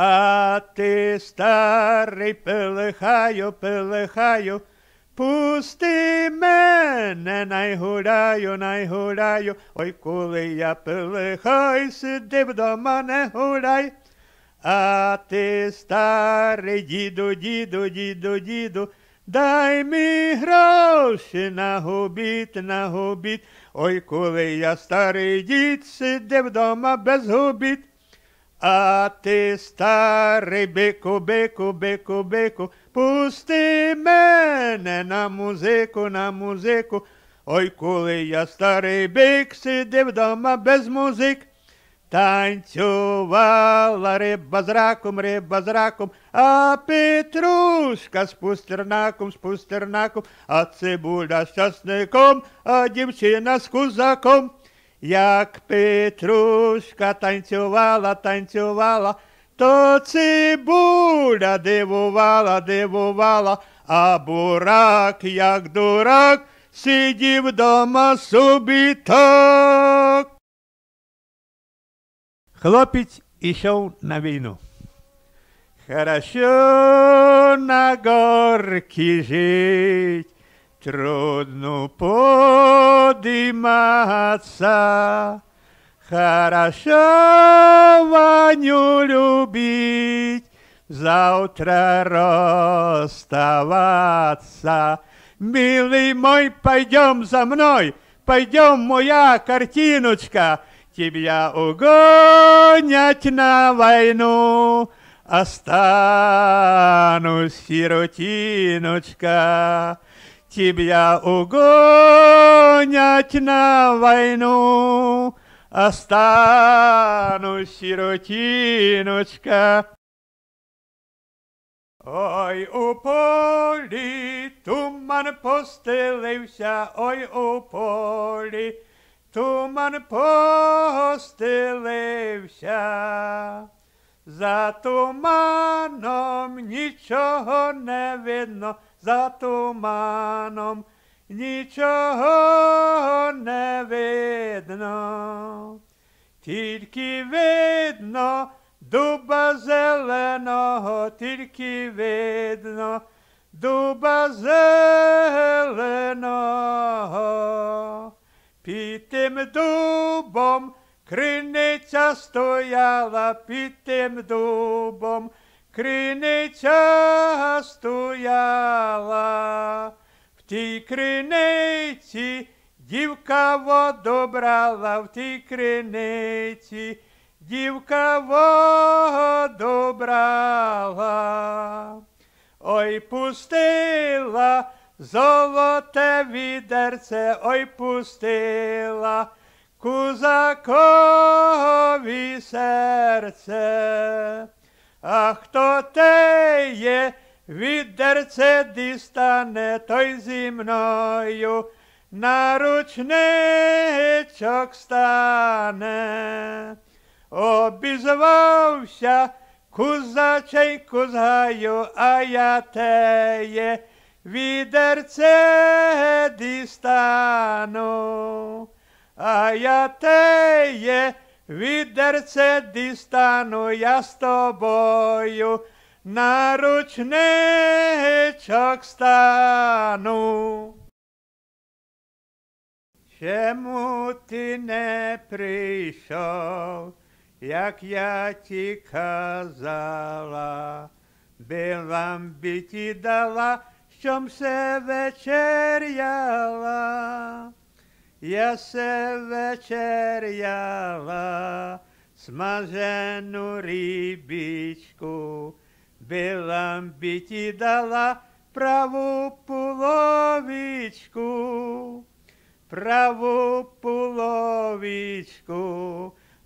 А ти, старий пелихаю, пилихаю, пусти мене, найгуляю, найгуляю, ой, коли я пелихай, сиди вдома не гуляй. А ти, старий діду, діду, діду, діду, дай мі гроші на на нагубіт, ой, коли я старий дід, сиди вдома без губіт. A ty stary byku, byku, byku, byku, pusti mene na muziku, na muziku. Oj, kuli ja starý byk, sидів дома без музик. Танцювала риба з раком, риба з раком, а Петрушка з пустернаком, з пустернаком, а цибуля з часником, а дівчина з кузаком. Як Петрушка танцювала, танцювала, то цибуля дивувала, дивувала, а бурак, як дурак, сидів дома собі так. Хлопець ішов на війну. Хорошо на горці жить. Трудно подниматься, хорошо Ваню любить, завтра расставаться. Милый мой, пойдем за мной, пойдем, моя картиночка, тебя угонять на войну. Останусь, сиротиночка, тебя угонят на войну, Останусь, сиротиночка. Ой, у полі туман постелився, ой, у полі туман постелився. За туманом нічого не видно, за туманом нічого не видно, тільки видно дуба зеленого, тільки видно дуба зеленого. Під тим дубом криниця стояла під тим дубом. Криниця стояла, в тій криниці дівка воду брала, в тій криниці дівка воду брала. Ой пустила золоте відерце, ой пустила кузакові серце. А хто теє, відерце дістане, той зі мною на ручничок стане. Обізвався кузачей кузгаю, а я теє, відерце дістану, а я теє. Відерце дістану я з тобою, на ручничок стану. Чому ти не прийшов, як я ті казала, би вам біті дала, щом се вечеряла. já se večer jala, smaženou rybičku, byla by ti dala pravou polovičku, pravou polovičku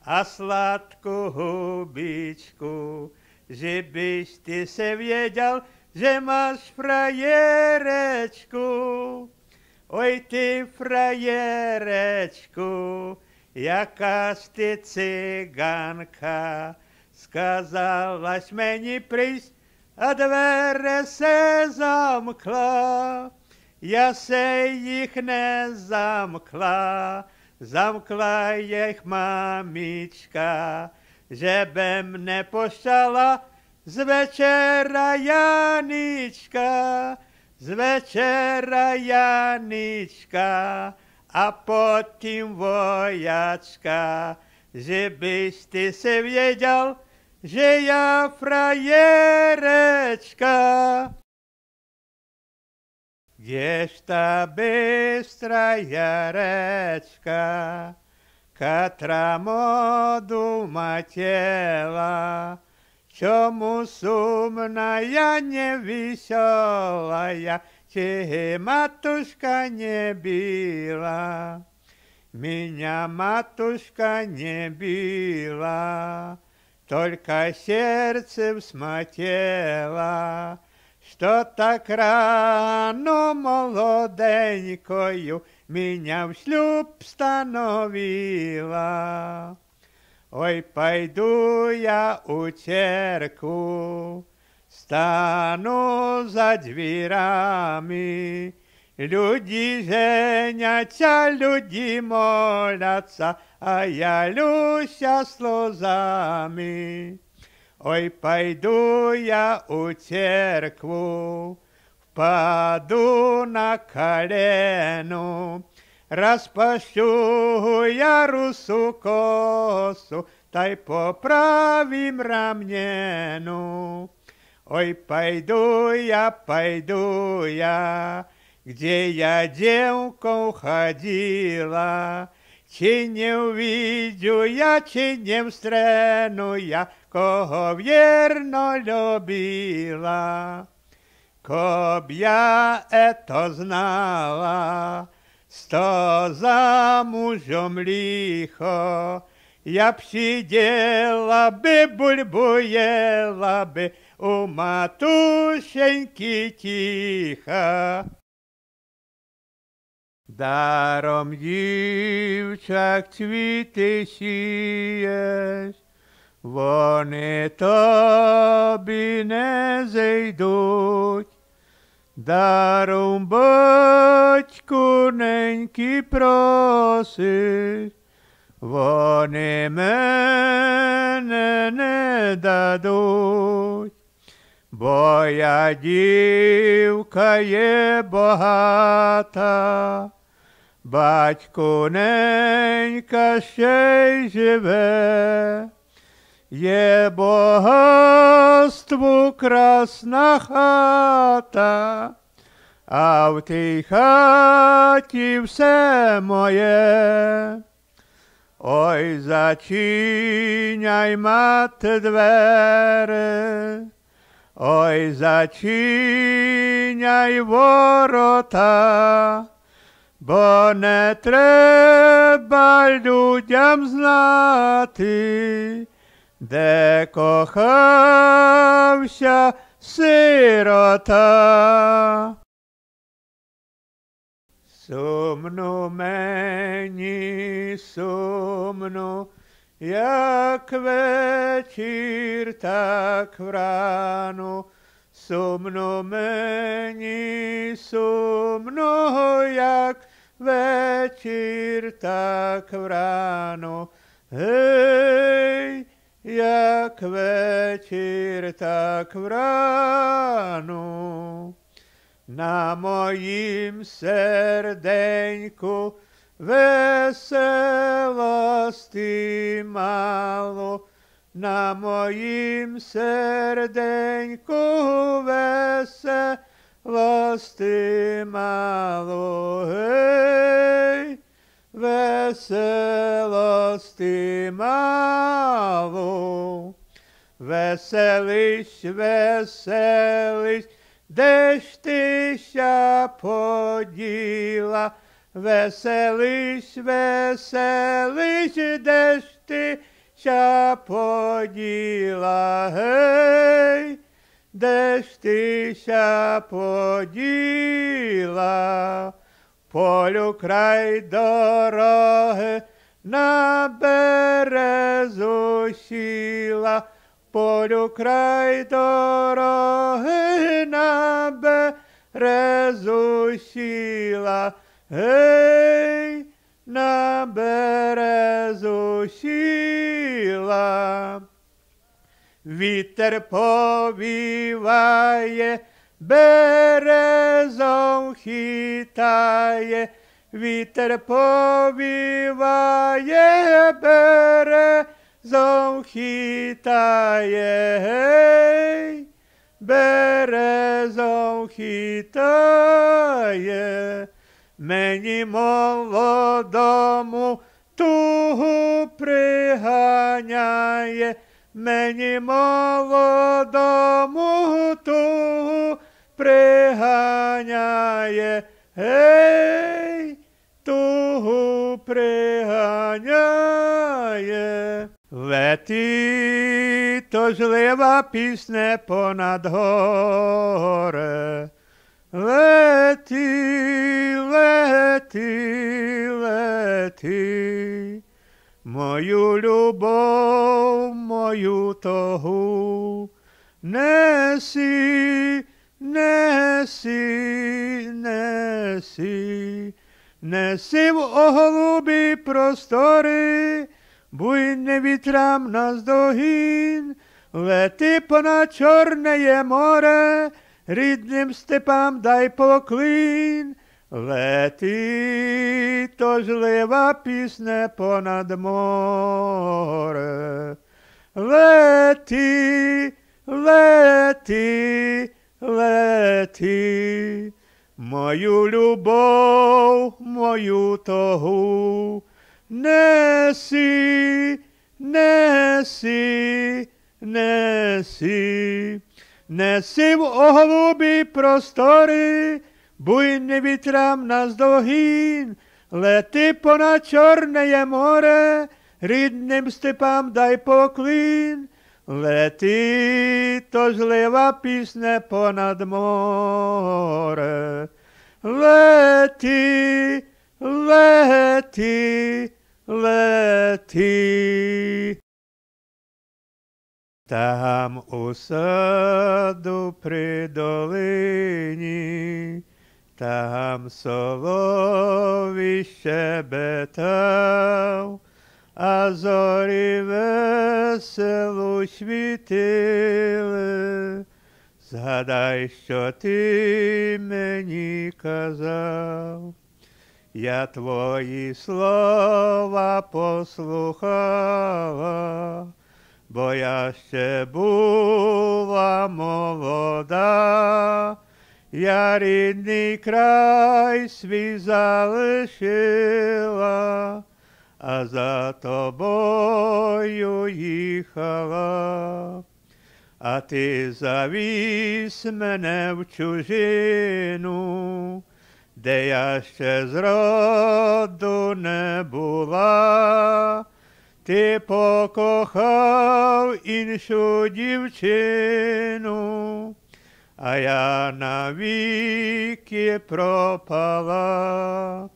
a sladkou hubičku, že byš ty se věděl, že máš frajerečku. Oj ty frajerečku, jaká ty ciganka, skazalaš meni prísť a dvere se zamkla. Já se jich nezamkla, zamkla jejich mamička, že by mne pošala z večera Janička. Z večera Janička a tím vojačka, že bys ty se věděl, že já frajerečka. Jež ta bystra jarečka, katra modu matěla, Чому сумная невеселая, Че матушка не била? Меня матушка не била, Только сердце всмотела, Что так рано молоденькою Меня в шлюп становила. Ой, пойду я у церкву, Стану за дверами, Люди женятся, люди молятся, А я люся слезами. Ой, пойду я у церкву, впаду на колено. Распащу я русу косу, та й поправим рамнену. Ой, пойду я, пойду я, где я девка уходила, чи не увидю я, чи не встрену я, кого вірно любила. Коб я это знала, Sto za mužom licho, ja przydziela by, bulbujela by, u matusieńki cicha. Darom dziewczak cwity siesz, wony tobie nie zejduć, Darum baťku nenky prosit, Oni mene nedadуть, Бо я дівка є багата, батько ненька ще й живе. богатству красна хата, а в тій хаті все моє. Ой, зачиняй мати двері, ой, зачиняй ворота, бо не треба людям знати, де кохався сирота. Сумно мені, сумно, як вечір, так врану, сумно мені, сумно, як вечір, так врану. Е як вечір, так врану, на моїм серденьку веселості мало, на моїм серденьку веселості мало, гей, Веселости мало, веселись, веселись, де ж ти ся поділа, веселись, веселись, де ж ти поділа, гей, де ж ти поділа полю край дороги, на березу сіла, полю край дороги, на березу сіла, гей, на березу сіла. Вітер повіває, березом хитає, вітер повіває, березом хитає, гей, березом хитає, мені молодому тугу приганяє, мені молодому тугу приганяє, гей, тугу приганяє. Леті то жлива пісне понад горе. Леті, леті, леті, мою любов, мою тогу, неси Неси, неси, неси в оголубі простори, буйне вітрам наздогін, лети понад Чорнеє море, рідним степам дай поклін, лети то жлива пісне понад море. Лети, лети лети, мою любов, мою тогу, неси, неси, неси, неси в оголубі простори, буйним вітрам наздогін, лети понад Чорне море, рідним степам дай поклін. Letí to zleva písne ponad more. Letí, letí, letí. Tam u sadu pri dolini, tam solovi šebetal, а зорі весело світили, згадай, що ти мені казав, я твої слова послухала, бо я ще була молода. Я рідний край свій залишила, а за тобою їхала, а ти завіс мене в чужину, де я ще зроду не була, ти покохав іншу дівчину, а я навіки пропала.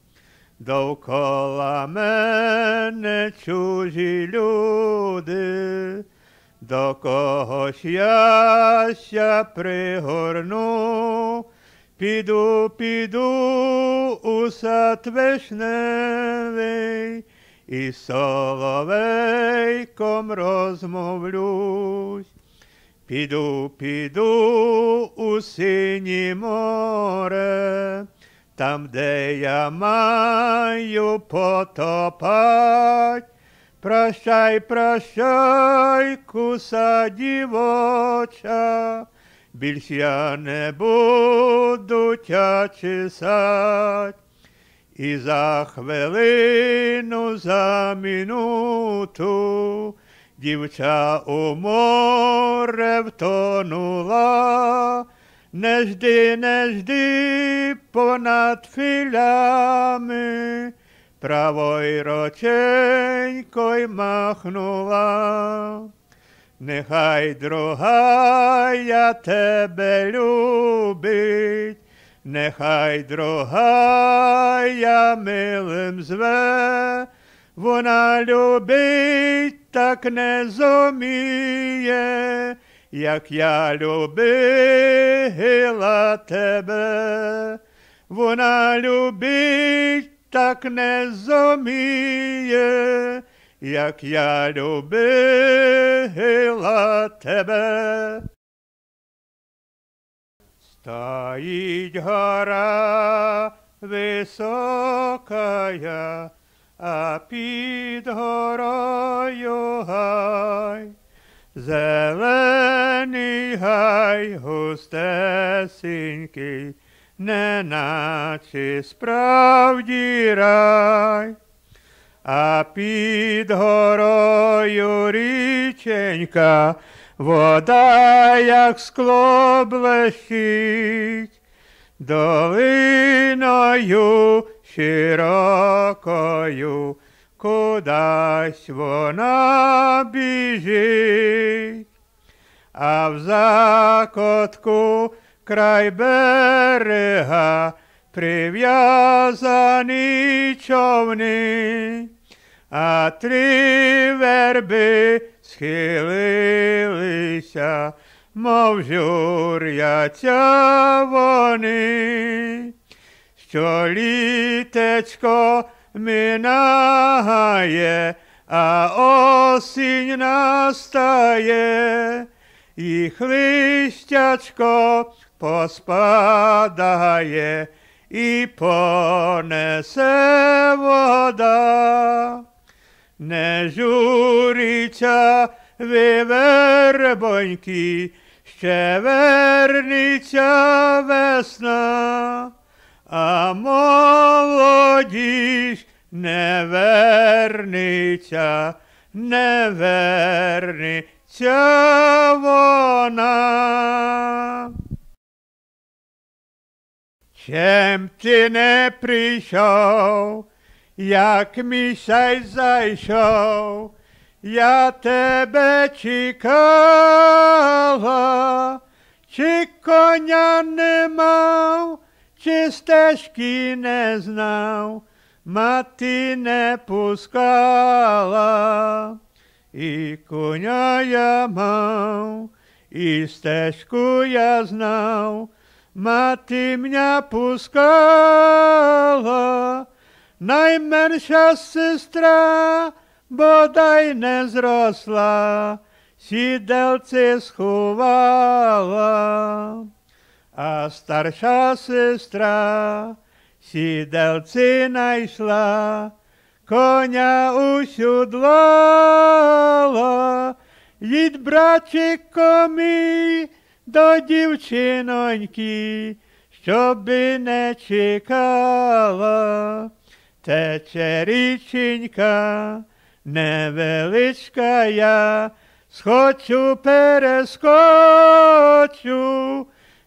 Довкола мене чужі люди, до когось я ся пригорну, піду, піду у сад вишневий, і соловейком розмовлюсь, піду, піду у синє море там, де я маю потопать. Прощай, прощай, куса дівоча, більш я не буду тя чесать. І за хвилину, за минуту дівча у море втонула. Не жди, не жди понад філями, правою роченькою махнула, нехай другая тебе любить, нехай другая милим зве, вона любить, так не зуміє як я любила тебе, вона любить так не зуміє, як я любила тебе. Стоїть гора високая, а під горою гай. Зелений гай не наче справді рай, а під горою річенька вода, як скло блищить, долиною широкою кудась вона біжить, а в закотку край берега прив'язані човни, а три верби схилилися, мов журяться вони, що літечко mináje a osiň nastaje, i chlišťačko pospadaje i ponese voda. Ne žuriča vy verboňky, šťevernića vesna, а молодість не вернеться, не вернеться вона. Чим ти не прийшов, як місяць зайшов, я тебе чекала, чи коня не мав, ще стежки не знав, мати не пускала, і коня я мав, і стежку я знав, мати мене пускала, найменша сестра бодай не зросла, сідалце сховала а старша сестра сідалці найшла, коня усюдлала, від братчико мій до дівчиноньки, щоби не чекала, тече річенька невеличка я, схочу перескочу.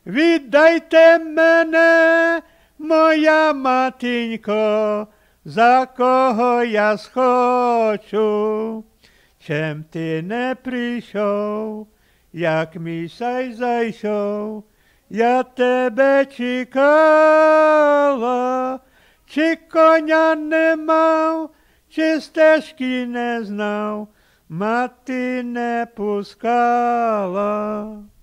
Віддайте мене, моя матінько, за кого я схочу, чим ти не прийшов, як мій зайшов, я тебе чекала, чи коня не мав, чи стежки не знав, мати не пускала.